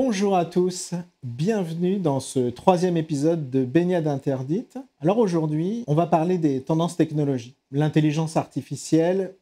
Bonjour à tous, bienvenue dans ce troisième épisode de Baignade interdite. Alors aujourd'hui, on va parler des tendances technologiques. L'intelligence artificielle,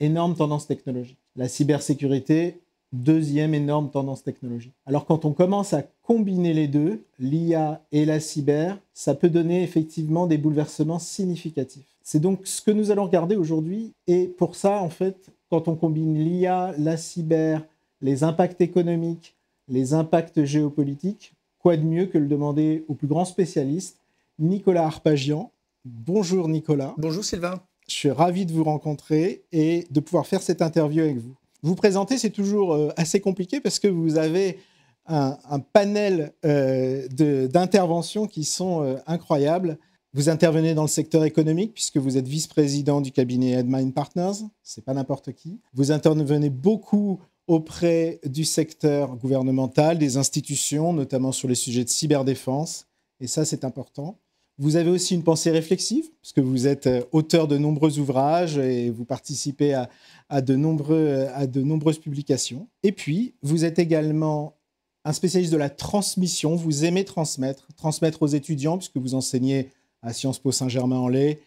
énorme tendance technologique. La cybersécurité, deuxième énorme tendance technologique. Alors quand on commence à combiner les deux, l'IA et la cyber, ça peut donner effectivement des bouleversements significatifs. C'est donc ce que nous allons regarder aujourd'hui et pour ça en fait, quand on combine l'IA, la cyber, les impacts économiques, les impacts géopolitiques, quoi de mieux que le demander au plus grand spécialiste, Nicolas Arpagian. Bonjour Nicolas. Bonjour Sylvain. Je suis ravi de vous rencontrer et de pouvoir faire cette interview avec vous. Vous présenter, c'est toujours euh, assez compliqué parce que vous avez un, panel euh, d'interventions qui sont euh, incroyables. Vous intervenez dans le secteur économique puisque vous êtes vice-président du cabinet Edmine Partners, c'est pas n'importe qui. Vous intervenez beaucoup auprès du secteur gouvernemental, des institutions, notamment sur les sujets de cyberdéfense. Et ça, c'est important. Vous avez aussi une pensée réflexive, puisque vous êtes euh, auteur de nombreux ouvrages et vous participez euh, à de nombreuses publications. Et puis, vous êtes également un spécialiste de la transmission. Vous aimez transmettre, transmettre aux étudiants, puisque vous enseignez à Sciences Po Saint-Germain-en-Laye,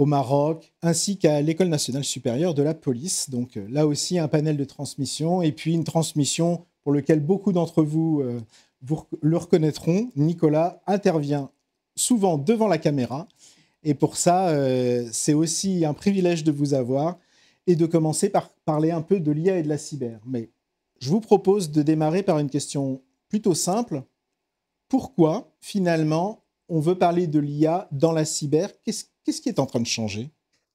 au Maroc, ainsi qu'à l'École nationale supérieure de la police. Donc euh, là aussi, un panel de transmission et puis une transmission pour laquelle beaucoup d'entre vous, euh, vous le reconnaîtront. Nicolas intervient souvent devant la caméra. Et pour ça, euh, c'est aussi un privilège de vous avoir et de commencer par parler un peu de l'IA et de la cyber. Mais je vous propose de démarrer par une question plutôt simple. Pourquoi, finalement, on veut parler de l'IA dans la cyber. Qu'est-ce qui est en train de changer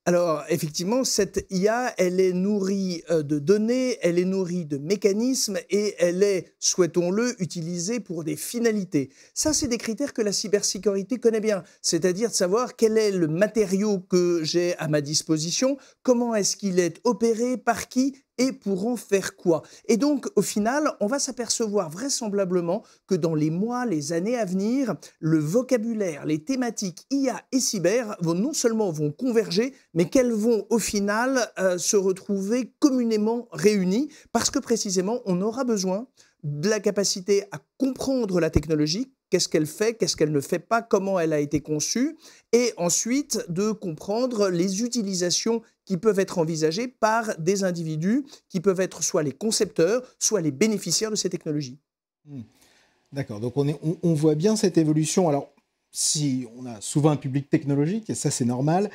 alors effectivement, cette IA, elle est nourrie euh, de données, elle est nourrie de mécanismes et elle est, souhaitons-le, utilisée pour des finalités. Ça, c'est des critères que la cybersécurité connaît bien, c'est-à-dire de savoir quel est le matériau que j'ai à ma disposition, comment est-ce qu'il est opéré, par qui, et pour en faire quoi Et donc, au final, on va s'apercevoir vraisemblablement que dans les mois, les années à venir, le vocabulaire, les thématiques IA et cyber vont non seulement vont converger, mais qu'elles vont au final euh, se retrouver communément réunies, parce que précisément, on aura besoin de la capacité à comprendre la technologie, qu'est-ce qu'elle fait, qu'est-ce qu'elle ne fait pas, comment elle a été conçue, et ensuite de comprendre les utilisations qui peuvent être envisagées par des individus qui peuvent être soit les concepteurs, soit les bénéficiaires de ces technologies. Hmm. D'accord, donc on, on, voit bien cette évolution. Alors, si on a souvent un public technologique, et ça c'est normal,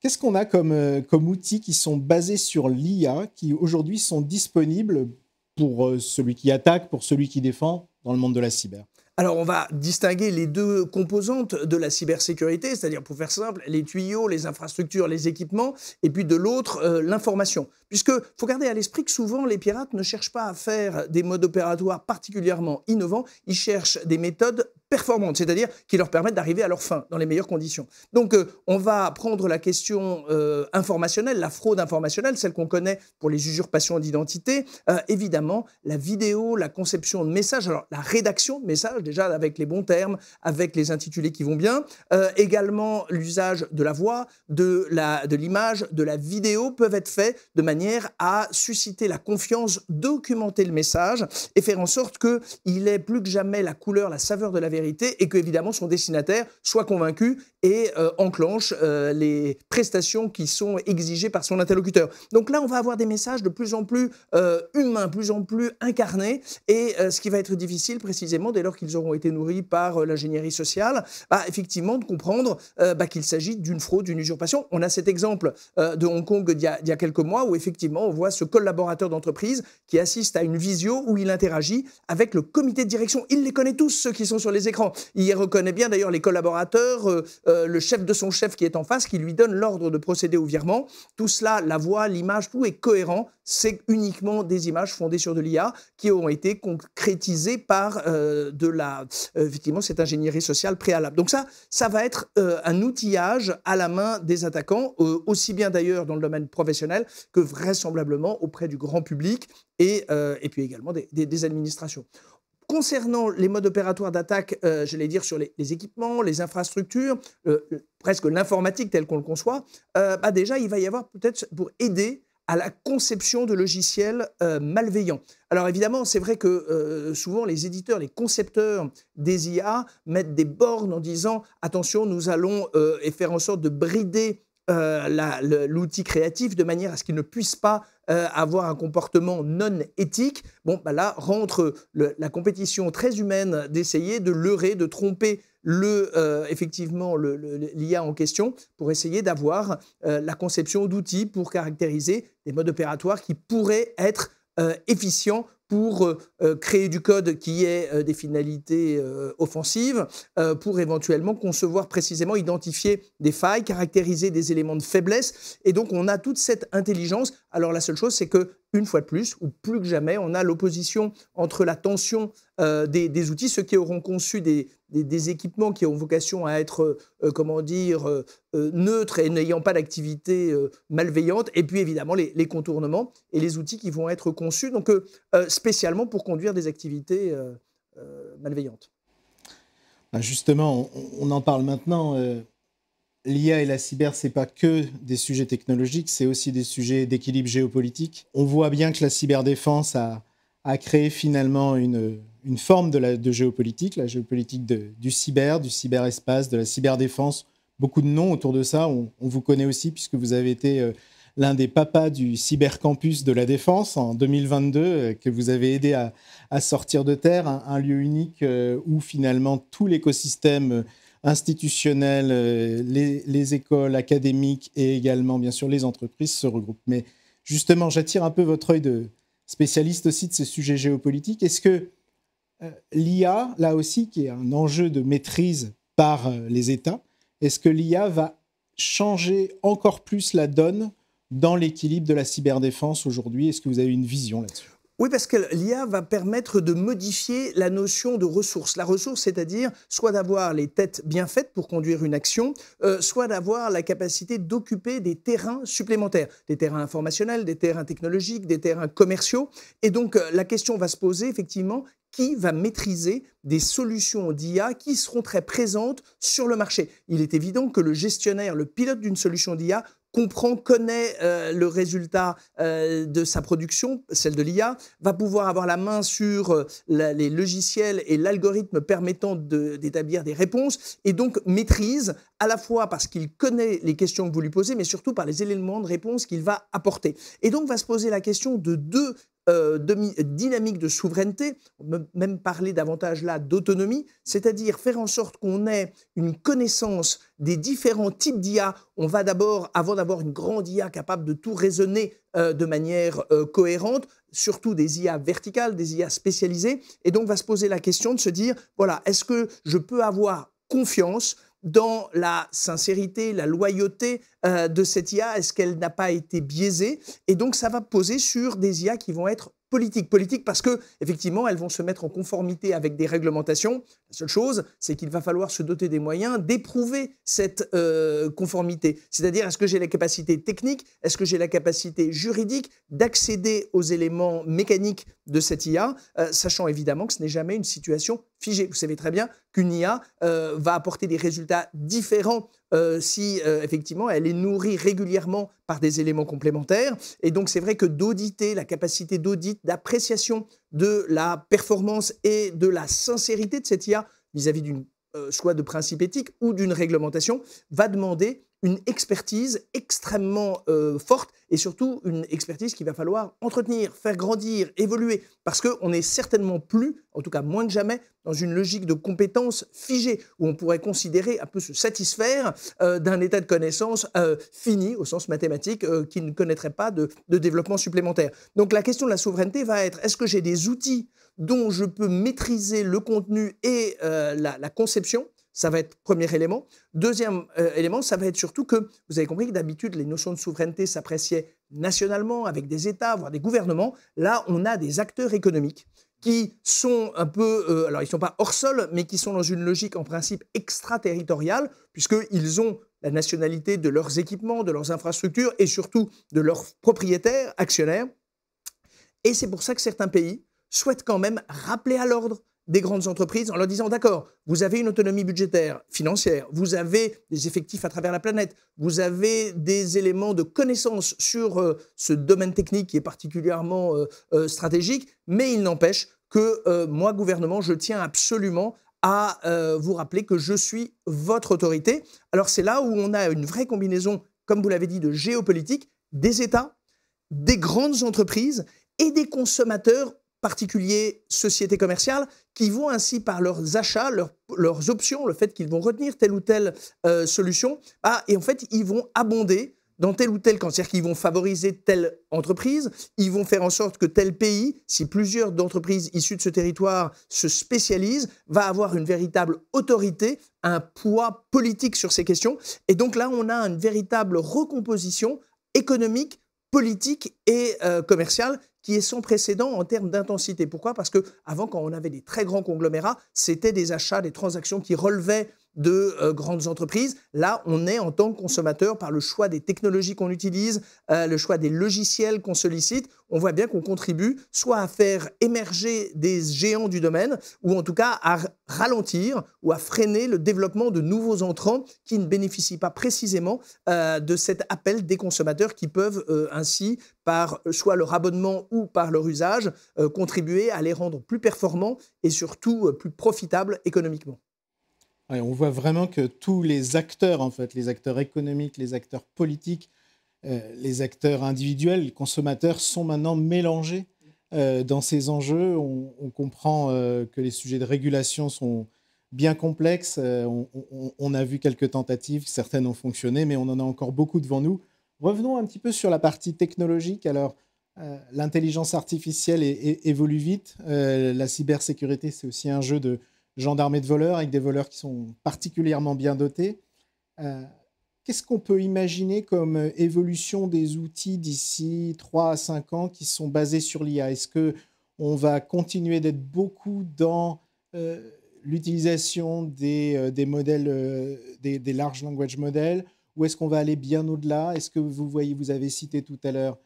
qu'est-ce qu'on a comme, euh, comme outils qui sont basés sur l'IA, qui aujourd'hui sont disponibles pour euh, celui qui attaque, pour celui qui défend dans le monde de la cyber alors on va distinguer les deux composantes de la cybersécurité, c'est-à-dire pour faire simple, les tuyaux, les infrastructures, les équipements, et puis de l'autre, euh, l'information. Puisque faut garder à l'esprit que souvent les pirates ne cherchent pas à faire des modes opératoires particulièrement innovants, ils cherchent des méthodes performantes, c'est-à-dire qui leur permettent d'arriver à leur fin dans les meilleures conditions. Donc euh, on va prendre la question euh, informationnelle, la fraude informationnelle, celle qu'on connaît pour les usurpations d'identité, euh, évidemment la vidéo, la conception de messages, alors la rédaction de messages déjà avec les bons termes, avec les intitulés qui vont bien, également l'usage de la voix, de l'image, de, de la vidéo peuvent être faits de manière à susciter la confiance, documenter le message et faire en sorte qu'il ait plus que jamais la couleur, la saveur de la vérité et que, évidemment, son destinataire soit convaincu et euh, enclenche euh, les prestations qui sont exigées par son interlocuteur. Donc là, on va avoir des messages de plus en plus euh, humains, plus en plus incarnés, et euh, ce qui va être difficile précisément dès lors qu'ils auront été nourris par l'ingénierie sociale, bah, effectivement de comprendre bah, qu'il s'agit d'une fraude, d'une usurpation. On a cet exemple de Hong Kong d'il y, a quelques mois où effectivement on voit ce collaborateur d'entreprise qui assiste à une visio où il interagit avec le comité de direction. Il les connaît tous, ceux qui sont sur les écrans. Il reconnaît bien d'ailleurs les collaborateurs euh, le chef de son chef qui est en face, qui lui donne l'ordre de procéder au virement. Tout cela, la voix, l'image, tout est cohérent. C'est uniquement des images fondées sur de l'IA qui ont été concrétisées par euh, de la, euh, effectivement, cette ingénierie sociale préalable. Donc ça, ça va être un outillage à la main des attaquants, aussi bien d'ailleurs dans le domaine professionnel que vraisemblablement auprès du grand public et, puis également des, administrations concernant les modes opératoires d'attaque, je euh, j'allais dire sur les, équipements, les infrastructures, euh, euh, presque l'informatique telle qu'on le conçoit, bah déjà, il va y avoir peut-être pour aider à la conception de logiciels malveillants. Alors évidemment, c'est vrai que souvent les éditeurs, les concepteurs des IA mettent des bornes en disant attention, nous allons et faire en sorte de brider l'outil créatif de manière à ce qu'il ne puisse pas euh, avoir un comportement non éthique, bon, bah là rentre la compétition très humaine d'essayer de leurrer, de tromper le, euh, effectivement l'IA en question pour essayer d'avoir euh, la conception d'outils pour caractériser des modes opératoires qui pourraient être euh, efficient pour euh, euh, créer du code qui ait des finalités offensives, pour éventuellement concevoir précisément, identifier des failles, caractériser des éléments de faiblesse. Et donc, on a toute cette intelligence. Alors, la seule chose, c'est que une fois de plus, ou plus que jamais, on a l'opposition entre la tension des, outils, ceux qui auront conçu des, des, équipements qui ont vocation à être, euh, euh, comment dire, euh, neutres et n'ayant pas d'activité malveillante, et puis évidemment les, contournements et les outils qui vont être conçus, donc spécialement pour conduire des activités malveillantes. Bah, justement, on, en parle maintenant. L'IA et la cyber, c'est pas que des sujets technologiques, c'est aussi des sujets d'équilibre géopolitique. On voit bien que la cyberdéfense a créé finalement une, une forme de, la, de géopolitique, la géopolitique du cyber, du cyberespace, de la cyberdéfense. Beaucoup de noms autour de ça. On, vous connaît aussi puisque vous avez été euh, l'un des papas du cybercampus de la défense en 2022, euh, que vous avez aidé à, sortir de terre, un, lieu unique euh, où finalement tout l'écosystème institutionnel, les, les, écoles académiques et également bien sûr les entreprises se regroupent. Mais justement, j'attire un peu votre œil de spécialiste aussi de ces sujets géopolitiques. Est-ce que euh, l'IA, là aussi, qui est un enjeu de maîtrise par euh, les États, est-ce que l'IA va changer encore plus la donne dans l'équilibre de la cyberdéfense aujourd'hui Est-ce que vous avez une vision là-dessus oui, parce que l'IA va permettre de modifier la notion de ressource. La ressource, c'est-à-dire soit d'avoir les têtes bien faites pour conduire une action, euh, soit d'avoir la capacité d'occuper des terrains supplémentaires, des terrains informationnels, des terrains technologiques, des terrains commerciaux. Et donc, euh, la question va se poser, effectivement, qui va maîtriser des solutions d'IA qui seront très présentes sur le marché. Il est évident que le gestionnaire, le pilote d'une solution d'IA comprend, connaît euh, le résultat euh, de sa production, celle de l'IA, va pouvoir avoir la main sur euh, les logiciels et l'algorithme permettant d'établir des réponses, et donc maîtrise à la fois parce qu'il connaît les questions que vous lui posez, mais surtout par les éléments de réponse qu'il va apporter. Et donc va se poser la question de deux euh, dynamique de souveraineté, même parler davantage là d'autonomie, c'est-à-dire faire en sorte qu'on ait une connaissance des différents types d'IA. On va d'abord, avant d'avoir une grande IA capable de tout raisonner euh, de manière euh, cohérente, surtout des IA verticales, des IA spécialisées, et donc va se poser la question de se dire, voilà, est-ce que je peux avoir confiance dans la sincérité, la loyauté euh, de cette IA Est-ce qu'elle n'a pas été biaisée Et donc, ça va poser sur des IA qui vont être politique. Politique parce que, effectivement, elles vont se mettre en conformité avec des réglementations. La seule chose, c'est qu'il va falloir se doter des moyens d'éprouver cette euh, conformité. C'est-à-dire, est-ce que j'ai la capacité technique, est-ce que j'ai la capacité juridique d'accéder aux éléments mécaniques de cette IA, euh, sachant évidemment que ce n'est jamais une situation figée. Vous savez très bien qu'une IA euh, va apporter des résultats différents euh, si euh, effectivement elle est nourrie régulièrement par des éléments complémentaires. Et donc c'est vrai que d'auditer, la capacité d'audit, d'appréciation de la performance et de la sincérité de cette IA vis-à-vis d'une euh, soit de principe éthique ou d'une réglementation, va demander une expertise extrêmement euh, forte et surtout une expertise qu'il va falloir entretenir, faire grandir, évoluer, parce qu'on n'est certainement plus, en tout cas moins que jamais, dans une logique de compétences figées où on pourrait considérer un peu se satisfaire euh, d'un état de connaissance euh, fini au sens mathématique qui ne connaîtrait pas de, développement supplémentaire. Donc la question de la souveraineté va être, est-ce que j'ai des outils dont je peux maîtriser le contenu et la, conception ça va être premier élément. Deuxième euh, élément, ça va être surtout que vous avez compris que d'habitude, les notions de souveraineté s'appréciaient nationalement, avec des États, voire des gouvernements. Là, on a des acteurs économiques qui sont un peu, euh, alors ils ne sont pas hors sol, mais qui sont dans une logique en principe extraterritoriale, puisqu'ils ont la nationalité de leurs équipements, de leurs infrastructures et surtout de leurs propriétaires, actionnaires. Et c'est pour ça que certains pays souhaitent quand même rappeler à l'ordre des grandes entreprises en leur disant d'accord, vous avez une autonomie budgétaire, financière, vous avez des effectifs à travers la planète, vous avez des éléments de connaissance sur euh, ce domaine technique qui est particulièrement euh, euh, stratégique, mais il n'empêche que moi, gouvernement, je tiens absolument à vous rappeler que je suis votre autorité. Alors c'est là où on a une vraie combinaison, comme vous l'avez dit, de géopolitique, des États, des grandes entreprises et des consommateurs particuliers, sociétés commerciales, qui vont ainsi par leurs achats, leurs, options, le fait qu'ils vont retenir telle ou telle euh, solution, bah, et en fait, ils vont abonder dans tel ou tel dire qu'ils vont favoriser telle entreprise, ils vont faire en sorte que tel pays, si plusieurs d'entreprises issues de ce territoire se spécialisent, va avoir une véritable autorité, un poids politique sur ces questions. Et donc là, on a une véritable recomposition économique, politique et euh, commerciale qui est sans précédent en termes d'intensité. Pourquoi Parce que avant, quand on avait des très grands conglomérats, c'était des achats, des transactions qui relevaient de euh, grandes entreprises. Là, on est en tant que consommateur par le choix des technologies qu'on utilise, euh, le choix des logiciels qu'on sollicite. On voit bien qu'on contribue soit à faire émerger des géants du domaine, ou en tout cas à ralentir ou à freiner le développement de nouveaux entrants qui ne bénéficient pas précisément euh, de cet appel des consommateurs qui peuvent ainsi, par soit leur abonnement ou par leur usage, contribuer à les rendre plus performants et surtout plus profitables économiquement on voit vraiment que tous les acteurs, en fait, les acteurs économiques, les acteurs politiques, euh, les acteurs individuels, les consommateurs, sont maintenant mélangés euh, dans ces enjeux. On, comprend euh, que les sujets de régulation sont bien complexes. On, a vu quelques tentatives, certaines ont fonctionné, mais on en a encore beaucoup devant nous. Revenons un petit peu sur la partie technologique. Alors, l'intelligence artificielle évolue vite. la cybersécurité, c'est aussi un jeu de, gendarmes de voleurs, avec des voleurs qui sont particulièrement bien dotés. Euh, qu'est-ce qu'on peut imaginer comme euh, évolution des outils d'ici 3 à 5 ans qui sont basés sur l'IA Est-ce que on va continuer d'être beaucoup dans euh, l'utilisation des, modèles, des, large language models, ou est-ce qu'on va aller bien au-delà Est-ce que vous voyez, vous avez cité tout à l'heure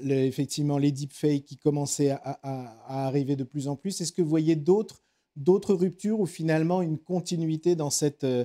effectivement les deepfakes qui commençaient à, arriver de plus en plus. Est-ce que vous voyez d'autres d'autres ruptures ou finalement une continuité dans cette, euh,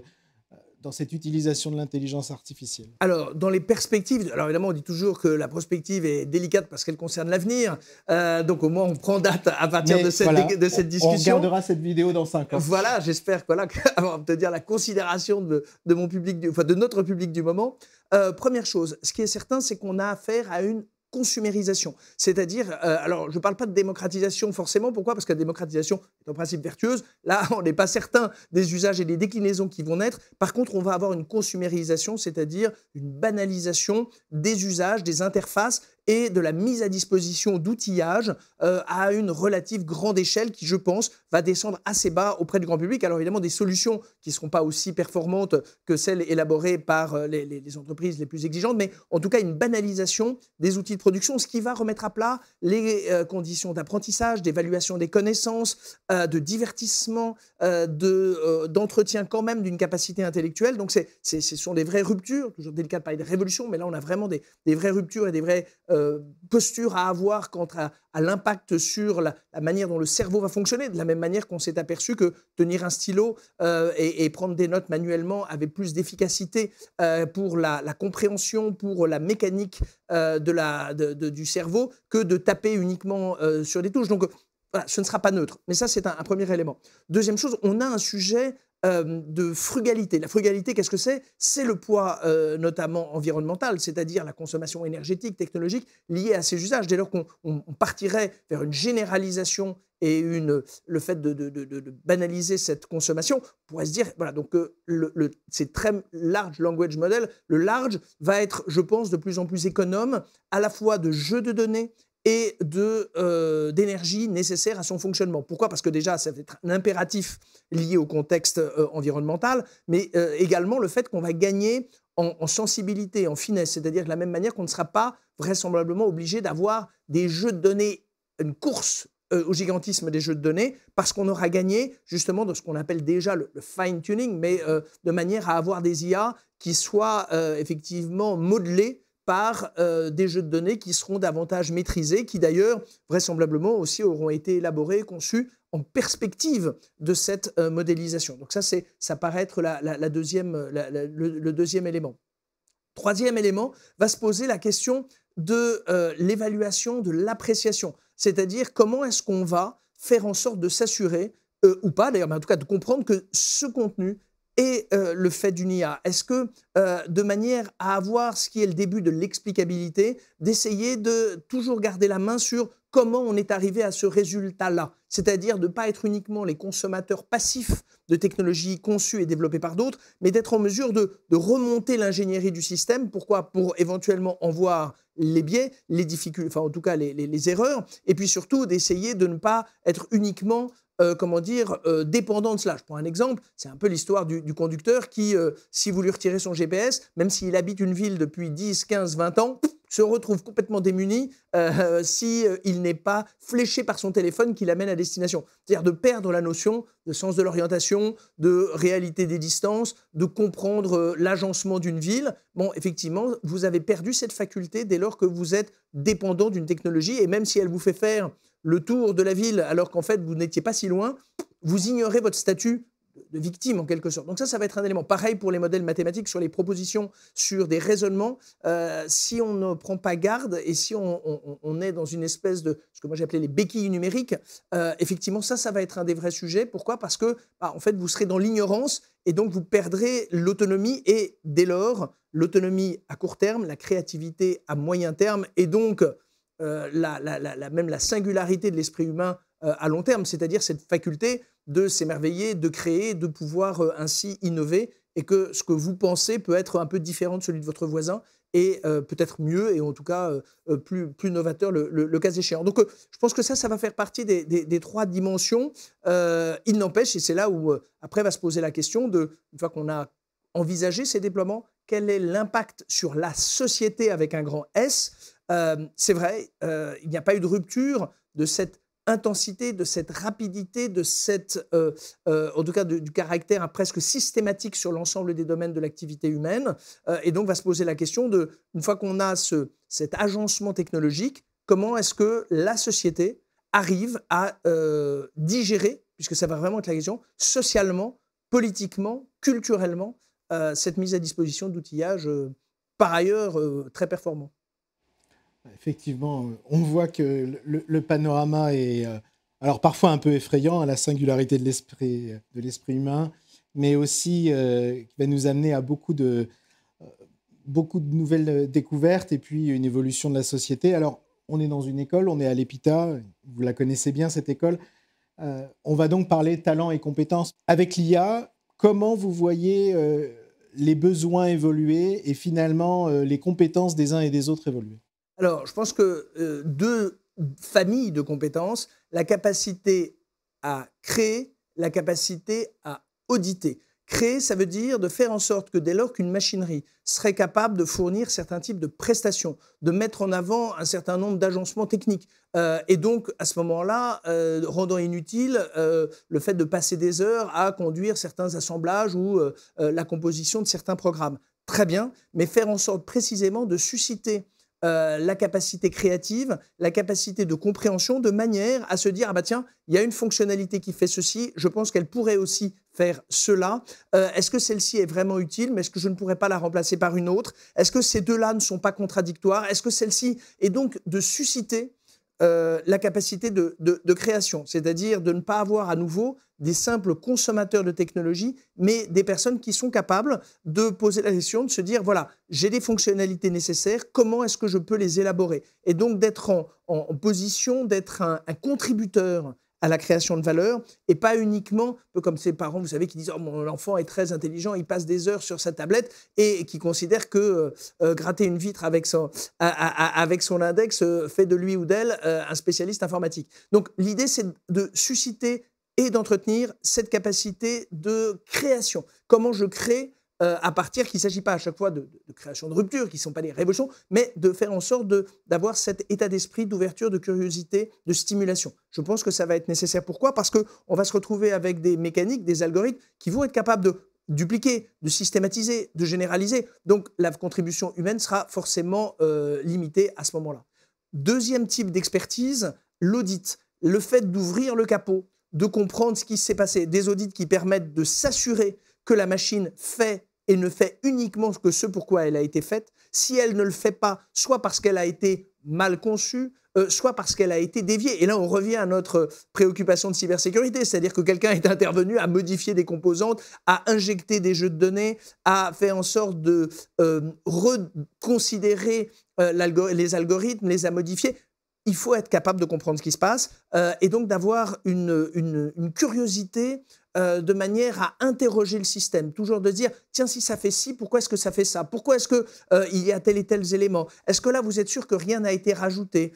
dans cette utilisation de l'intelligence artificielle Alors, dans les perspectives, alors évidemment, on dit toujours que la prospective est délicate parce qu'elle concerne l'avenir. Euh, donc, au moins, on prend date à partir de cette, de cette, discussion. On regardera cette vidéo dans cinq ans. Voilà, j'espère voilà, avant de te dire la considération de, de mon public, du, enfin, de notre public du moment. Euh, première chose, ce qui est certain, c'est qu'on a affaire à une consumérisation. C'est-à-dire, euh, alors je ne parle pas de démocratisation forcément, pourquoi Parce que la démocratisation est en principe vertueuse. Là, on n'est pas certain des usages et des déclinaisons qui vont naître. Par contre, on va avoir une consumérisation, c'est-à-dire une banalisation des usages, des interfaces et de la mise à disposition d'outillage euh, à une relative grande échelle qui, je pense, va descendre assez bas auprès du grand public. Alors évidemment, des solutions qui ne seront pas aussi performantes que celles élaborées par euh, les, entreprises les plus exigeantes, mais en tout cas une banalisation des outils de production, ce qui va remettre à plat les euh, conditions d'apprentissage, d'évaluation des connaissances, de divertissement, de, d'entretien quand même d'une capacité intellectuelle. Donc c'est, ce sont des vraies ruptures, toujours délicat de parler de révolution, mais là on a vraiment des, des vraies ruptures et des vraies... Euh, posture à avoir quant à, l'impact sur la, manière dont le cerveau va fonctionner, de la même manière qu'on s'est aperçu que tenir un stylo euh, et, prendre des notes manuellement avait plus d'efficacité euh, pour la, compréhension, pour la mécanique de la, du cerveau que de taper uniquement sur des touches. Donc voilà, ce ne sera pas neutre. Mais ça, c'est un, un, premier élément. Deuxième chose, on a un sujet euh, de frugalité. La frugalité, qu'est-ce que c'est C'est le poids euh, notamment environnemental, c'est-à-dire la consommation énergétique, technologique liée à ces usages. Dès lors qu'on partirait vers une généralisation et le fait de, banaliser cette consommation, on pourrait se dire, voilà, donc euh, très large language model, le large va être, je pense, de plus en plus économe, à la fois de jeux de données, et euh, d'énergie nécessaire à son fonctionnement. Pourquoi Parce que déjà, ça va être un impératif lié au contexte euh, environnemental, mais euh, également le fait qu'on va gagner en, sensibilité, en finesse, c'est-à-dire de la même manière qu'on ne sera pas vraisemblablement obligé d'avoir des jeux de données, une course au gigantisme des jeux de données, parce qu'on aura gagné justement dans ce qu'on appelle déjà le, le fine-tuning, mais de manière à avoir des IA qui soient effectivement modelées par euh, des jeux de données qui seront davantage maîtrisés, qui d'ailleurs vraisemblablement aussi auront été élaborés conçus en perspective de cette euh, modélisation. Donc ça, c'est, ça paraît être la, deuxième, le, deuxième élément. Troisième élément, va se poser la question de euh, l'évaluation, de l'appréciation, c'est-à-dire comment est-ce qu'on va faire en sorte de s'assurer, ou pas d'ailleurs, mais en tout cas de comprendre que ce contenu et euh, le fait d'une IA Est-ce que, euh, de manière à avoir ce qui est le début de l'explicabilité, d'essayer de toujours garder la main sur comment on est arrivé à ce résultat-là C'est-à-dire de ne pas être uniquement les consommateurs passifs de technologies conçues et développées par d'autres, mais d'être en mesure de, remonter l'ingénierie du système. Pourquoi Pour éventuellement en voir les biais, les difficultés, enfin en tout cas les erreurs, et puis surtout d'essayer de ne pas être uniquement euh, comment dire, euh, dépendant de cela. Je prends un exemple, c'est un peu l'histoire du, conducteur qui, euh, si vous lui retirez son GPS, même s'il habite une ville depuis 10, 15, 20 ans, se retrouve complètement démuni s'il si il n'est pas fléché par son téléphone qui l'amène à destination. C'est-à-dire de perdre la notion de sens de l'orientation, de réalité des distances, de comprendre l'agencement d'une ville. Bon, effectivement, vous avez perdu cette faculté dès lors que vous êtes dépendant d'une technologie et même si elle vous fait faire le tour de la ville alors qu'en fait vous n'étiez pas si loin, vous ignorez votre statut de victime en quelque sorte. Donc ça, ça va être un élément. Pareil pour les modèles mathématiques, sur les propositions, sur des raisonnements. Euh, si on ne prend pas garde et si on, est dans une espèce de ce que moi j'appelais les béquilles numériques, euh, effectivement ça, ça va être un des vrais sujets. Pourquoi Parce que bah, en fait vous serez dans l'ignorance et donc vous perdrez l'autonomie et dès lors l'autonomie à court terme, la créativité à moyen terme et donc euh, la, la, même la singularité de l'esprit humain euh, à long terme, c'est-à-dire cette faculté de s'émerveiller, de créer, de pouvoir euh, ainsi innover, et que ce que vous pensez peut être un peu différent de celui de votre voisin, et peut-être mieux, et en tout cas plus, plus novateur le, cas échéant. Donc je pense que ça, ça va faire partie des, des trois dimensions. il n'empêche, et c'est là où après va se poser la question, de, une fois qu'on a envisagé ces déploiements, quel est l'impact sur la société avec un grand S euh, c'est vrai, euh, il n'y a pas eu de rupture de cette intensité, de cette rapidité, de cette, euh, en tout cas du caractère presque systématique sur l'ensemble des domaines de l'activité humaine. et donc va se poser la question de, une fois qu'on a ce, cet agencement technologique, comment est-ce que la société arrive à digérer, puisque ça va vraiment être la question, socialement, politiquement, culturellement, cette mise à disposition d'outillages par ailleurs très performants. Effectivement, euh, on voit que le, panorama est euh, alors parfois un peu effrayant à hein, la singularité de l'esprit euh, de l'esprit humain, mais aussi qui va nous amener à beaucoup de beaucoup de nouvelles découvertes et puis une évolution de la société. Alors on est dans une école, on est à l'EPITA, vous la connaissez bien cette école. on va donc parler talent et compétences. Avec l'IA, comment vous voyez les besoins évoluer et finalement les compétences des uns et des autres évoluer alors, je pense que euh, deux familles de compétences, la capacité à créer, la capacité à auditer. Créer, ça veut dire de faire en sorte que dès lors qu'une machinerie serait capable de fournir certains types de prestations, de mettre en avant un certain nombre d'agencements techniques, euh, et donc à ce moment-là, euh, rendant inutile le fait de passer des heures à conduire certains assemblages ou la composition de certains programmes. Très bien, mais faire en sorte précisément de susciter euh, la capacité créative, la capacité de compréhension, de manière à se dire, ah bah tiens, il y a une fonctionnalité qui fait ceci, je pense qu'elle pourrait aussi faire cela. Euh, est-ce que celle-ci est vraiment utile, mais est-ce que je ne pourrais pas la remplacer par une autre Est-ce que ces deux-là ne sont pas contradictoires Est-ce que celle-ci est donc de susciter euh, la capacité de, création, c'est-à-dire de ne pas avoir à nouveau des simples consommateurs de technologie, mais des personnes qui sont capables de poser la question, de se dire, voilà, j'ai des fonctionnalités nécessaires, comment est-ce que je peux les élaborer Et donc d'être en, position d'être un, contributeur à la création de valeur et pas uniquement, comme ses parents, vous savez, qui disent oh, mon enfant est très intelligent, il passe des heures sur sa tablette et qui considère que euh, euh, gratter une vitre avec son, avec son index euh, fait de lui ou d'elle un spécialiste informatique. Donc l'idée, c'est de susciter et d'entretenir cette capacité de création. Comment je crée euh, à partir qu'il ne s'agit pas à chaque fois de, création de rupture, qui ne sont pas des révolutions, mais de faire en sorte d'avoir cet état d'esprit d'ouverture, de curiosité, de stimulation. Je pense que ça va être nécessaire. Pourquoi Parce qu'on va se retrouver avec des mécaniques, des algorithmes qui vont être capables de dupliquer, de systématiser, de généraliser. Donc la contribution humaine sera forcément euh, limitée à ce moment-là. Deuxième type d'expertise, l'audit. Le fait d'ouvrir le capot, de comprendre ce qui s'est passé. Des audits qui permettent de s'assurer que la machine fait et ne fait uniquement que ce quoi elle a été faite, si elle ne le fait pas, soit parce qu'elle a été mal conçue, euh, soit parce qu'elle a été déviée. Et là, on revient à notre préoccupation de cybersécurité, c'est-à-dire que quelqu'un est intervenu à modifier des composantes, à injecter des jeux de données, à faire en sorte de euh, reconsidérer euh, les algorithmes, les a modifiés il faut être capable de comprendre ce qui se passe euh, et donc d'avoir une, curiosité euh, de manière à interroger le système. Toujours de dire, tiens, si ça fait ci, pourquoi est-ce que ça fait ça Pourquoi est-ce qu'il euh, il y a tel et tels éléments Est-ce que là, vous êtes sûr que rien n'a été rajouté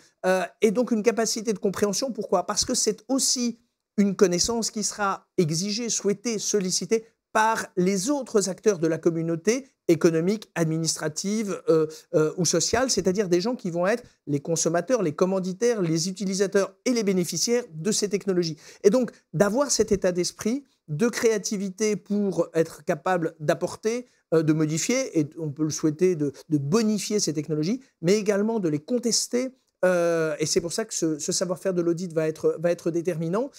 Et donc une capacité de compréhension, pourquoi Parce que c'est aussi une connaissance qui sera exigée, souhaitée, sollicitée par les autres acteurs de la communauté économique, administrative euh, euh, ou sociales, c'est-à-dire des gens qui vont être les consommateurs, les commanditaires, les utilisateurs et les bénéficiaires de ces technologies. Et donc d'avoir cet état d'esprit de créativité pour être capable d'apporter, euh, de modifier, et on peut le souhaiter, de, bonifier ces technologies, mais également de les contester. et c'est pour ça que ce, savoir-faire de l'audit va être, va être déterminant.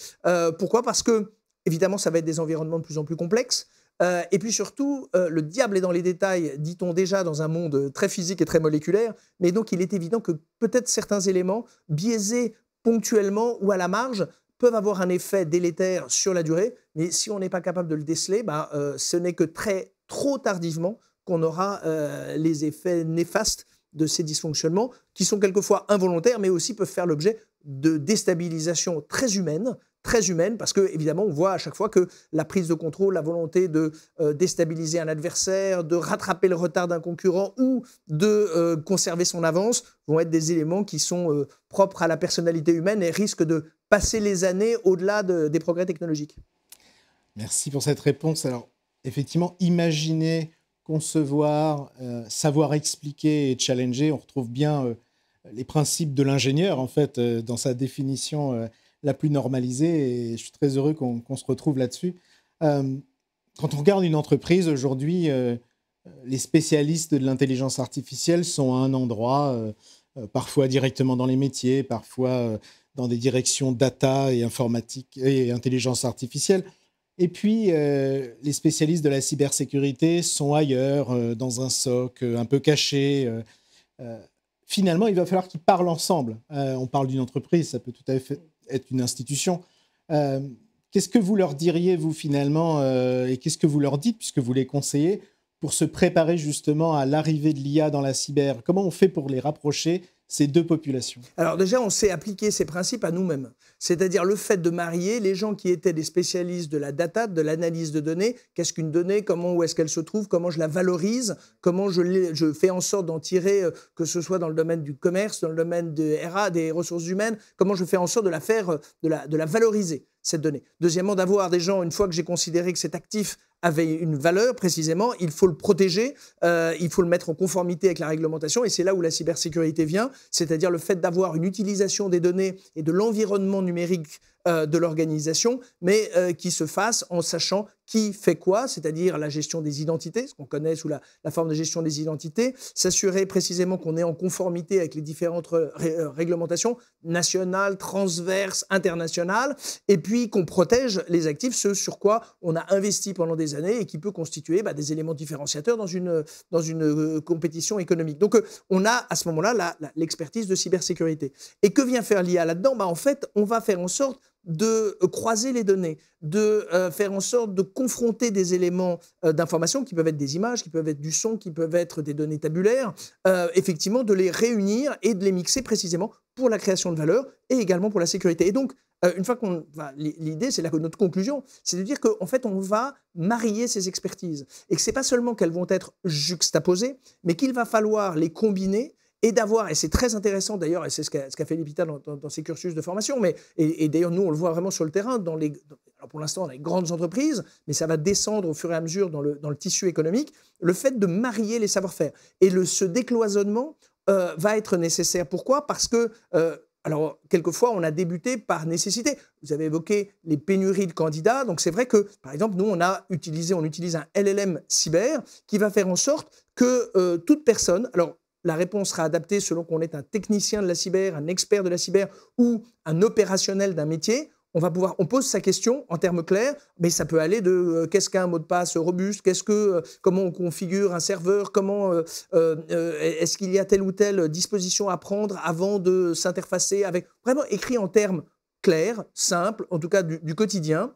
pourquoi Parce que, évidemment, ça va être des environnements de plus en plus complexes. Euh, et puis surtout, euh, le diable est dans les détails, dit-on déjà dans un monde euh, très physique et très moléculaire, mais donc il est évident que peut-être certains éléments biaisés ponctuellement ou à la marge peuvent avoir un effet délétère sur la durée, mais si on n'est pas capable de le déceler, bah, ce n'est que très trop tardivement qu'on aura les effets néfastes de ces dysfonctionnements, qui sont quelquefois involontaires, mais aussi peuvent faire l'objet de déstabilisations très humaines, très humaine, parce que évidemment, on voit à chaque fois que la prise de contrôle, la volonté de euh, déstabiliser un adversaire, de rattraper le retard d'un concurrent ou de euh, conserver son avance vont être des éléments qui sont euh, propres à la personnalité humaine et risquent de passer les années au-delà des progrès technologiques. Merci pour cette réponse. Alors, effectivement, imaginer, concevoir, savoir expliquer et challenger, on retrouve bien les principes de l'ingénieur, en fait, dans sa définition la plus normalisée. Et je suis très heureux qu'on se retrouve là-dessus. Euh, quand on regarde une entreprise aujourd'hui, euh, les spécialistes de l'intelligence artificielle sont à un endroit, euh, parfois directement dans les métiers, parfois dans des directions data et informatique et intelligence artificielle. Et puis, les spécialistes de la cybersécurité sont ailleurs, dans un socle, un peu caché finalement, il va falloir qu'ils parlent ensemble. on parle d'une entreprise, ça peut tout à fait, être une institution. Euh, qu'est-ce que vous leur diriez, vous, finalement, euh, et qu'est-ce que vous leur dites, puisque vous les conseillez, pour se préparer justement à l'arrivée de l'IA dans la cyber Comment on fait pour les rapprocher ces deux populations Alors déjà, on s'est appliqué ces principes à nous-mêmes. C'est-à-dire le fait de marier les gens qui étaient des spécialistes de la data, de l'analyse de données, qu'est-ce qu'une donnée, comment, où est-ce qu'elle se trouve, comment je la valorise, comment je, fais en sorte d'en tirer, euh, que ce soit dans le domaine du commerce, dans le domaine des RA, des ressources humaines, comment je fais en sorte de la faire, euh, de la valoriser cette donnée. Deuxièmement, d'avoir des gens, une fois que j'ai considéré que cet actif avait une valeur précisément, il faut le protéger, euh, il faut le mettre en conformité avec la réglementation, et c'est là où la cybersécurité vient, c'est-à-dire le fait d'avoir une utilisation des données et de l'environnement numérique euh, de l'organisation, mais euh, qui se fasse en sachant qui fait quoi, c'est-à-dire la gestion des identités, ce qu'on connaît sous la, forme de gestion des identités, s'assurer précisément qu'on est en conformité avec les différentes euh, réglementations nationales, transverses, internationales, et puis qu'on protège les actifs, ceux sur quoi on a investi pendant des années et qui peut constituer bah, des éléments différenciateurs dans une, dans une compétition économique. Donc on a à ce moment-là l'expertise de cybersécurité. Et que vient faire l'IA là-dedans bah, En fait, on va faire en sorte de euh, croiser les données, de euh, faire en sorte de confronter des éléments euh, d'information qui peuvent être des images, qui peuvent être du son, qui peuvent être des données tabulaires, effectivement de les réunir et de les mixer précisément pour la création de valeur et également pour la sécurité. Et donc, une fois qu'on va, l'idée, c'est notre conclusion, c'est de dire qu'en fait, on va marier ces expertises et que ce n'est pas seulement qu'elles vont être juxtaposées, mais qu'il va falloir les combiner et d'avoir, et c'est très intéressant d'ailleurs, et c'est ce qu'a ce fait l'hôpital dans, ses cursus de formation, mais, et, d'ailleurs nous on le voit vraiment sur le terrain, dans les, alors pour l'instant on a les grandes entreprises, mais ça va descendre au fur et à mesure dans le, dans le tissu économique, le fait de marier les savoir-faire. Et le, ce décloisonnement euh, va être nécessaire. Pourquoi Parce que... Euh, alors, quelquefois, on a débuté par nécessité. Vous avez évoqué les pénuries de candidats. Donc, c'est vrai que, par exemple, nous, on a utilisé, on utilise un LLM cyber qui va faire en sorte que euh, toute personne, alors la réponse sera adaptée selon qu'on est un technicien de la cyber, un expert de la cyber ou un opérationnel d'un métier. On va pouvoir, on pose sa question en termes clairs, mais ça peut aller de euh, qu'est-ce qu'un mot de passe robuste, qu'est-ce que, euh, comment on configure un serveur, comment euh, est-ce qu'il y a telle ou telle disposition à prendre avant de s'interfacer avec, vraiment écrit en termes clairs, simples, en tout cas du quotidien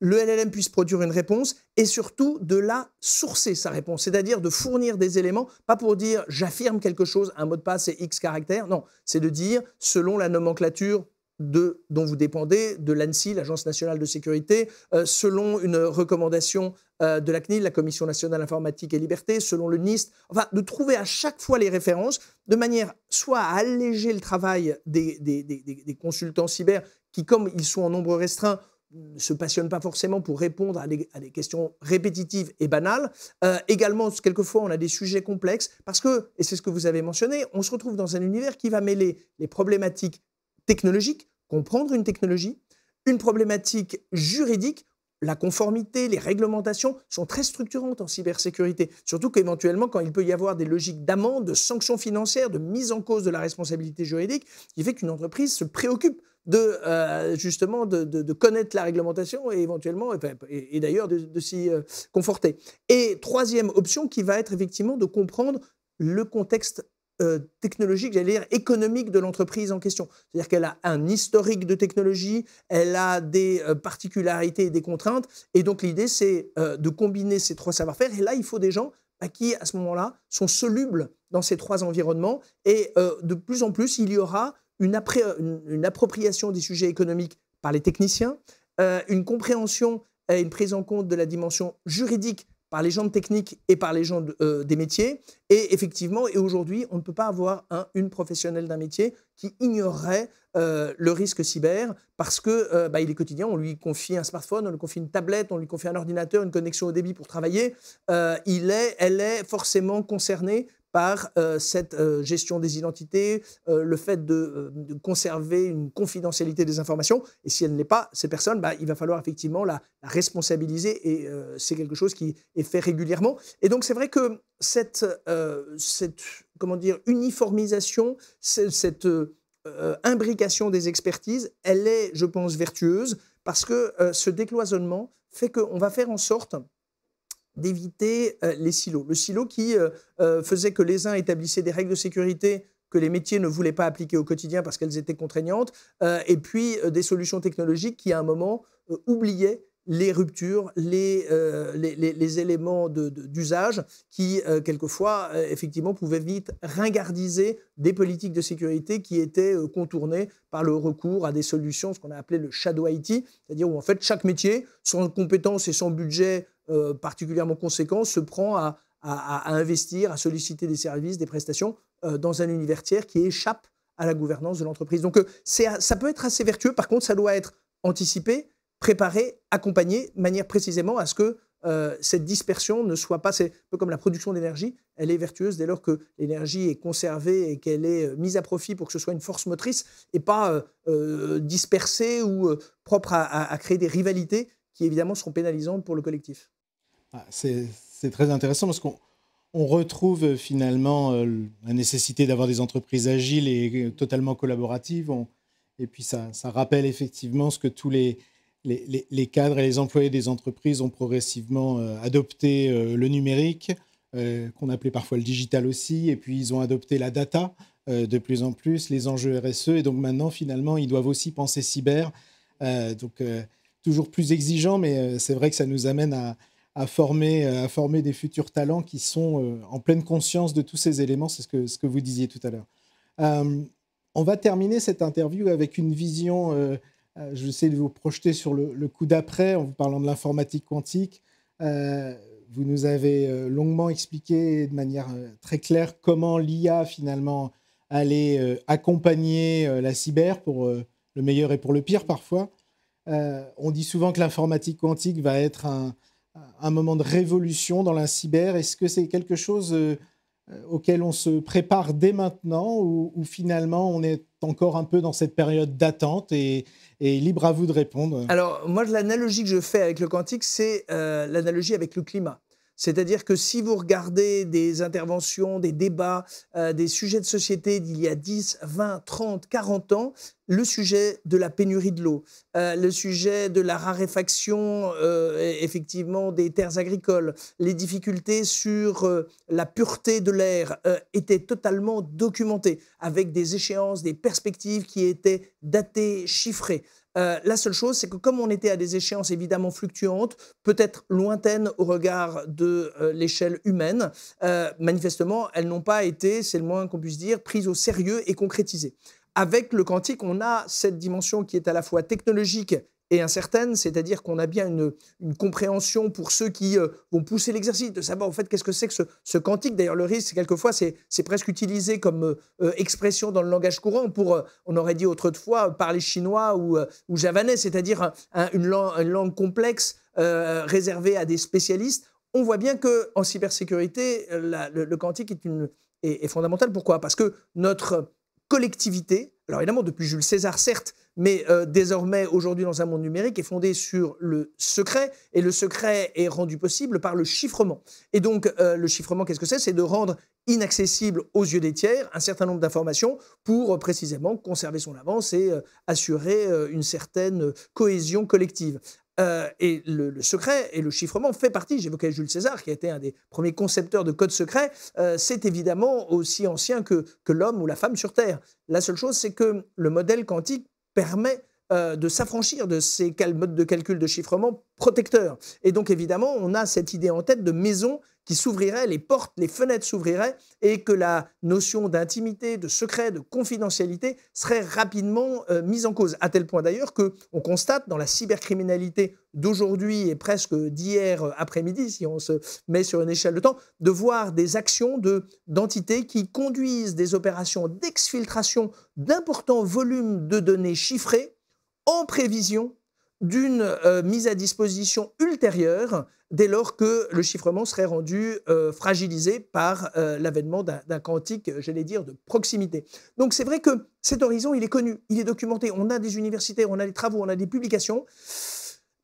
le LLM puisse produire une réponse et surtout de la sourcer, sa réponse, c'est-à-dire de fournir des éléments, pas pour dire j'affirme quelque chose, un mot de passe et X caractère. non, c'est de dire selon la nomenclature de, dont vous dépendez, de l'ANSI, l'Agence nationale de sécurité, euh, selon une recommandation euh, de la CNIL, la Commission nationale informatique et liberté, selon le NIST, enfin de trouver à chaque fois les références, de manière soit à alléger le travail des consultants cyber, qui comme ils sont en nombre restreint, ne se passionne pas forcément pour répondre à des, questions répétitives et banales. Euh, également, quelquefois, on a des sujets complexes parce que, et c'est ce que vous avez mentionné, on se retrouve dans un univers qui va mêler les problématiques technologiques, comprendre une technologie, une problématique juridique. La conformité, les réglementations sont très structurantes en cybersécurité. Surtout qu'éventuellement, quand il peut y avoir des logiques d'amende, de sanctions financières, de mise en cause de la responsabilité juridique, qui fait qu'une entreprise se préoccupe de euh, justement de, connaître la réglementation et éventuellement, et, d'ailleurs, de, s'y euh, conforter. Et troisième option qui va être effectivement de comprendre le contexte euh, technologique, j'allais dire économique de l'entreprise en question. C'est-à-dire qu'elle a un historique de technologie, elle a des particularités et des contraintes. Et donc l'idée, c'est de combiner ces trois savoir-faire. Et là, il faut des gens à bah, qui, à ce moment-là, sont solubles dans ces trois environnements. Et de plus en plus, il y aura une, une, appropriation des sujets économiques par les techniciens, euh, une compréhension et une prise en compte de la dimension juridique par les gens de technique et par les gens euh, des métiers. Et effectivement, et aujourd'hui, on ne peut pas avoir un, une professionnelle d'un métier qui ignorerait euh, le risque cyber parce que bah, il est quotidien. On lui confie un smartphone, on lui confie une tablette, on lui confie un ordinateur, une connexion au débit pour travailler. il est, elle est forcément concernée par euh, cette euh, gestion des identités, euh, le fait de, conserver une confidentialité des informations. Et si elle n'est pas, ces personnes, bah, il va falloir effectivement la, responsabiliser. Et c'est quelque chose qui est fait régulièrement. Et donc c'est vrai que cette, comment dire, uniformisation, cette imbrication des expertises, elle est, je pense, vertueuse parce que ce décloisonnement fait qu'on va faire en sorte d'éviter euh, les silos. Le silo qui euh, euh, faisait que les uns établissaient des règles de sécurité que les métiers ne voulaient pas appliquer au quotidien parce qu'elles étaient contraignantes, et puis des solutions technologiques qui, à un moment, oubliaient les ruptures, les, les, éléments d'usage qui, quelquefois, effectivement, pouvaient vite ringardiser des politiques de sécurité qui étaient contournées par le recours à des solutions, ce qu'on a appelé le shadow IT, c'est-à-dire où, en fait, chaque métier, sans compétences et sans budget euh, particulièrement conséquent se prend à, investir, à solliciter des services, des prestations euh, dans un univers qui échappe à la gouvernance de l'entreprise. Donc euh, ça peut être assez vertueux, par contre ça doit être anticipé, préparé, accompagné, de manière précisément à ce que cette dispersion ne soit pas, c'est un peu comme la production d'énergie, elle est vertueuse dès lors que l'énergie est conservée et qu'elle est mise à profit pour que ce soit une force motrice et pas dispersée ou propre à créer des rivalités qui évidemment seront pénalisantes pour le collectif. Ah, c'est très intéressant parce qu'on retrouve euh, finalement euh, la nécessité d'avoir des entreprises agiles et euh, totalement collaboratives. et puis ça, rappelle effectivement ce que tous les, cadres et les employés des entreprises ont progressivement adopté le numérique, qu'on appelait parfois le digital aussi, et puis ils ont adopté la data de plus en plus, les enjeux RSE, et donc maintenant finalement ils doivent aussi penser cyber. donc toujours plus exigeant, mais c'est vrai que ça nous amène à, à former, à former des futurs talents qui sont euh, en pleine conscience de tous ces éléments, c'est ce que, ce que vous disiez tout à l'heure. Euh, on va terminer cette interview avec une vision, euh, je vais essayer de vous projeter sur le, coup d'après en vous parlant de l'informatique quantique. vous nous avez longuement expliqué de manière très claire comment l'IA finalement allait accompagner la cyber pour le meilleur et pour le pire parfois. on dit souvent que l'informatique quantique va être un, un moment de révolution dans la cyber Est-ce que c'est quelque chose euh, auquel on se prépare dès maintenant ou, finalement on est encore un peu dans cette période d'attente et, libre à vous de répondre Alors moi l'analogie que je fais avec le quantique c'est euh, l'analogie avec le climat. C'est-à-dire que si vous regardez des interventions, des débats, euh, des sujets de société d'il y a 10, 20, 30, 40 ans, le sujet de la pénurie de l'eau, euh, le sujet de la raréfaction euh, e-, effectivement des terres agricoles, les difficultés sur la pureté de l'air étaient totalement documentées avec des échéances, des perspectives qui étaient datées, chiffrées. Euh, la seule chose, c'est que comme on était à des échéances évidemment fluctuantes, peut-être lointaines au regard de euh, l'échelle humaine, euh, manifestement, elles n'ont pas été, c'est le moins qu'on puisse dire, prises au sérieux et concrétisées. Avec le quantique, on a cette dimension qui est à la fois technologique et incertaine, c'est-à-dire qu'on a bien une, compréhension pour ceux qui euh, vont pousser l'exercice, de savoir en fait qu'est-ce que c'est que ce, cantique. quantique. D'ailleurs, le risque, quelquefois, c'est presque utilisé comme euh, euh, expression dans le langage courant pour, on aurait dit autrefois, parler chinois ou, javanais, c'est-à-dire une, langue complexe réservée à des spécialistes. On voit bien que en cybersécurité, le, cantique quantique est, une, est, est fondamental. Pourquoi Parce que notre collectivité, alors évidemment, depuis Jules César, certes, mais euh, désormais, aujourd'hui, dans un monde numérique, est fondé sur le secret, et le secret est rendu possible par le chiffrement. Et donc, euh, le chiffrement, qu'est-ce que c'est C'est de rendre inaccessible aux yeux des tiers un certain nombre d'informations pour euh, précisément conserver son avance et assurer une certaine cohésion collective. et le, secret et le chiffrement fait partie. J'évoquais Jules César, qui a été un des premiers concepteurs de codes secrets, c'est évidemment aussi ancien que, que l'homme ou la femme sur Terre. La seule chose, c'est que le modèle quantique 咱们。Euh, de s'affranchir de ces modes de calcul de chiffrement protecteurs. Et donc évidemment, on a cette idée en tête de maison qui s'ouvrirait, les portes, les fenêtres s'ouvriraient, et que la notion d'intimité, de secret, de confidentialité serait rapidement euh, mise en cause. À tel point d'ailleurs que constate dans la cybercriminalité d'aujourd'hui et presque d'hier euh, après-midi, si on se met sur une échelle de temps, de voir des actions de d'entités qui conduisent des opérations d'exfiltration d'importants volumes de données chiffrées en prévision d'une euh, mise à disposition ultérieure dès lors que le chiffrement serait rendu euh, fragilisé par euh, l'avènement d'un quantique, j'allais dire, de proximité. Donc c'est vrai que cet horizon, il est connu, il est documenté. On a des universités, on a des travaux, on a des publications.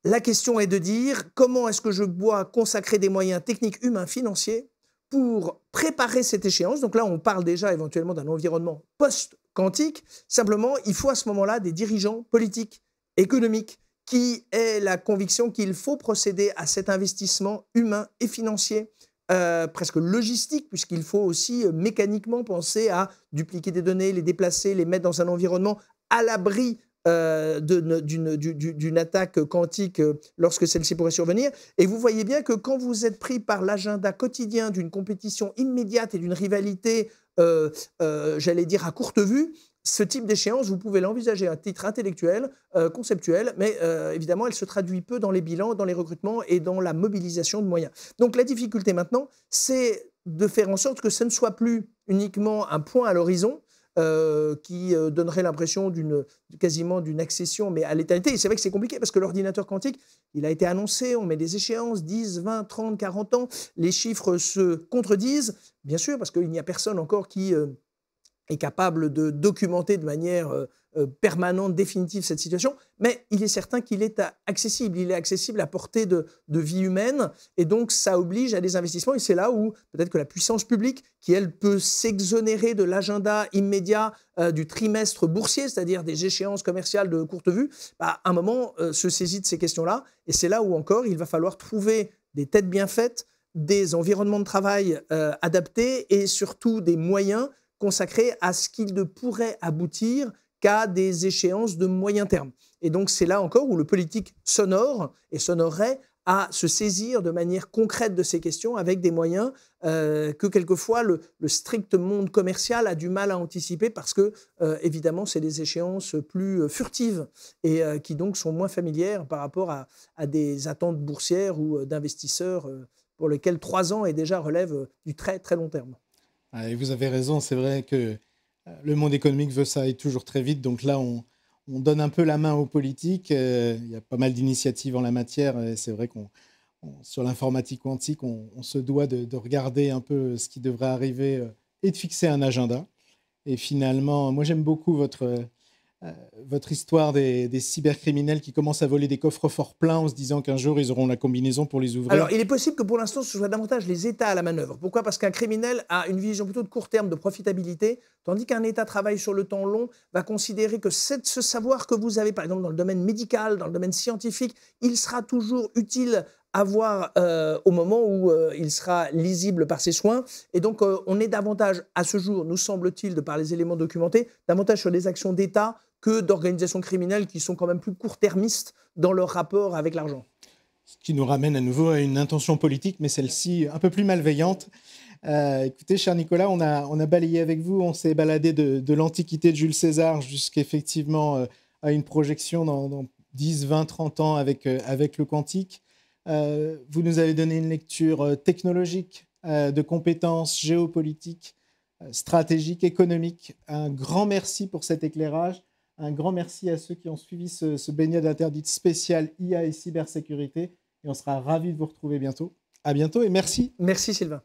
La question est de dire comment est-ce que je dois consacrer des moyens techniques, humains, financiers pour préparer cette échéance. Donc là, on parle déjà éventuellement d'un environnement post quantique. Simplement, il faut à ce moment-là des dirigeants politiques, économiques, qui aient la conviction qu'il faut procéder à cet investissement humain et financier. Euh, presque logistique, puisqu'il faut aussi euh, mécaniquement penser à dupliquer des données, les déplacer, les mettre dans un environnement à l'abri euh, d'une attaque quantique lorsque celle-ci pourrait survenir. Et vous voyez bien que quand vous êtes pris par l'agenda quotidien d'une compétition immédiate et d'une rivalité euh, euh, j'allais dire, à courte vue, ce type d'échéance, vous pouvez l'envisager à titre intellectuel, euh, conceptuel, mais évidemment, elle se traduit peu dans les bilans, dans les recrutements et dans la mobilisation de moyens. Donc la difficulté maintenant, c'est de faire en sorte que ce ne soit plus uniquement un point à l'horizon, euh, qui euh, donnerait l'impression d'une quasiment d'une accession, mais à l'éternité. Et c'est vrai que c'est compliqué parce que l'ordinateur quantique, il a été annoncé, on met des échéances, 10, 20, 30, 40 ans, les chiffres se contredisent, bien sûr, parce qu'il n'y a personne encore qui euh, est capable de documenter de manière... Euh, permanente, définitive cette situation, mais il est certain qu'il est accessible, il est accessible à portée de, vie humaine, et donc ça oblige à des investissements, et c'est là où peut-être que la puissance publique, qui elle peut s'exonérer de l'agenda immédiat euh, du trimestre boursier, c'est-à-dire des échéances commerciales de courte vue, bah, à un moment euh, se saisit de ces questions-là, et c'est là où encore il va falloir trouver des têtes bien faites, des environnements de travail adaptés, et surtout des moyens consacrés à ce qu'il ne pourrait aboutir des échéances de moyen terme. Et donc c'est là encore où le politique sonore et sonorerait à se saisir de manière concrète de ces questions avec des moyens euh, que quelquefois le, strict monde commercial a du mal à anticiper parce que euh, évidemment c'est des échéances plus euh, furtives et qui donc sont moins familières par rapport à, des attentes boursières ou d'investisseurs pour lesquels trois ans est déjà relève du très très long terme. Ah, et vous avez raison, c'est vrai que le monde économique veut ça et toujours très vite. Donc là, on, donne un peu la main aux politiques. Euh, il y a pas mal d'initiatives en la matière. Et c'est vrai qu'on, sur l'informatique quantique, on, se doit de, regarder un peu ce qui devrait arriver euh, et de fixer un agenda. Et finalement, moi j'aime beaucoup votre, euh, votre histoire des, cybercriminels qui commencent à voler des coffres forts pleins en se disant qu'un jour ils auront la combinaison pour les ouvrir Alors il est possible que pour l'instant ce soit davantage les États à la manœuvre. Pourquoi Parce qu'un criminel a une vision plutôt de court terme de profitabilité, tandis qu'un État travaille sur le temps long, va considérer que ce savoir que vous avez, par exemple dans le domaine médical, dans le domaine scientifique, il sera toujours utile à voir euh, au moment où euh, il sera lisible par ses soins. Et donc, on est davantage, à ce jour, nous semble-t-il, de par les éléments documentés, davantage sur les actions d'État que d'organisations criminelles qui sont quand même plus court-termistes dans leur rapport avec l'argent. Ce qui nous ramène à nouveau à une intention politique, mais celle-ci un peu plus malveillante. Euh, écoutez, cher Nicolas, on a, on a balayé avec vous, on s'est baladé de, l'Antiquité de Jules César jusqu'effectivement euh, à une projection dans, 10, 20, 30 ans avec, euh, avec le quantique. vous nous avez donné une lecture technologique, de compétences géopolitiques, stratégiques, économiques. Un grand merci pour cet éclairage. Un grand merci à ceux qui ont suivi ce, ce baignade interdite spécial IA et cybersécurité. Et on sera ravis de vous retrouver bientôt. À bientôt et merci. Merci Sylvain.